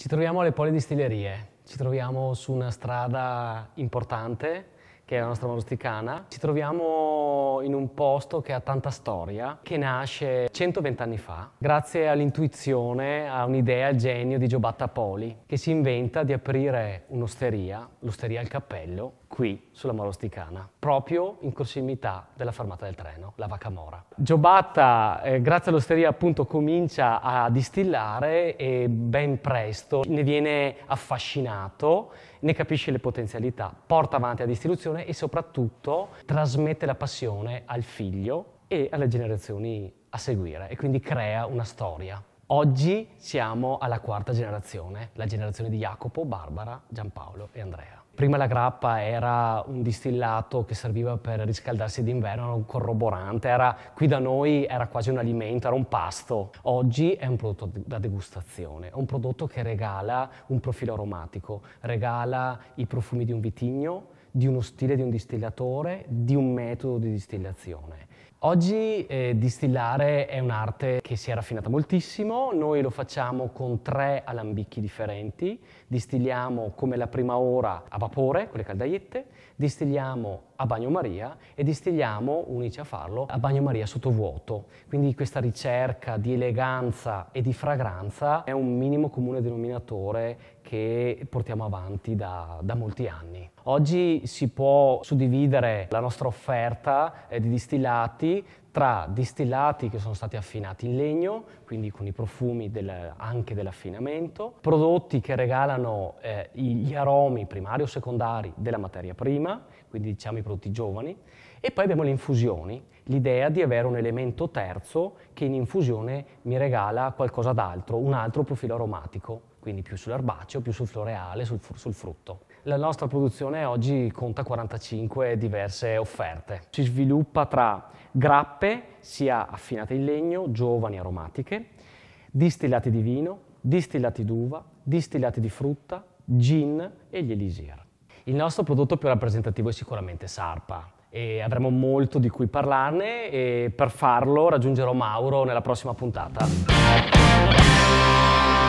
Ci troviamo alle Pole Distillerie, ci troviamo su una strada importante che è la nostra Malusticana, ci troviamo in un posto che ha tanta storia, che nasce 120 anni fa, grazie all'intuizione, a un'idea, al genio di Giobatta Poli, che si inventa di aprire un'osteria, l'osteria al cappello, qui sulla Malusticana, proprio in prossimità della fermata del treno, la Vacamora. Giobatta, eh, grazie all'osteria, appunto, comincia a distillare e ben presto ne viene affascinato, ne capisce le potenzialità, porta avanti la distribuzione passione e soprattutto trasmette la passione al figlio e alle generazioni a seguire e quindi crea una storia. Oggi siamo alla quarta generazione, la generazione di Jacopo, Barbara, Giampaolo e Andrea. Prima la grappa era un distillato che serviva per riscaldarsi d'inverno, era un corroborante, era, qui da noi era quasi un alimento, era un pasto. Oggi è un prodotto da degustazione, è un prodotto che regala un profilo aromatico, regala i profumi di un vitigno, di uno stile di un distillatore, di un metodo di distillazione. Oggi eh, distillare è un'arte che si è raffinata moltissimo, noi lo facciamo con tre alambicchi differenti, distilliamo come la prima ora a vapore con le caldaiette, distilliamo a bagnomaria e distilliamo, unici a farlo, a bagnomaria sottovuoto. Quindi questa ricerca di eleganza e di fragranza è un minimo comune denominatore che portiamo avanti da, da molti anni. Oggi si può suddividere la nostra offerta eh, di distillati tra distillati che sono stati affinati in legno, quindi con i profumi del, anche dell'affinamento, prodotti che regalano eh, gli aromi primari o secondari della materia prima, quindi diciamo i prodotti giovani, e poi abbiamo le infusioni, l'idea di avere un elemento terzo che in infusione mi regala qualcosa d'altro, un altro profilo aromatico quindi più sull'erbaceo, più sul floreale, sul, sul, frutto. La nostra produzione oggi conta 45 diverse offerte. Si sviluppa tra grappe, sia affinate in legno, giovani aromatiche, distillati di vino, distillati d'uva, distillati di frutta, gin e gli elisir. Il nostro prodotto più rappresentativo è sicuramente Sarpa, e avremo molto di cui parlarne e per farlo raggiungerò Mauro nella prossima puntata.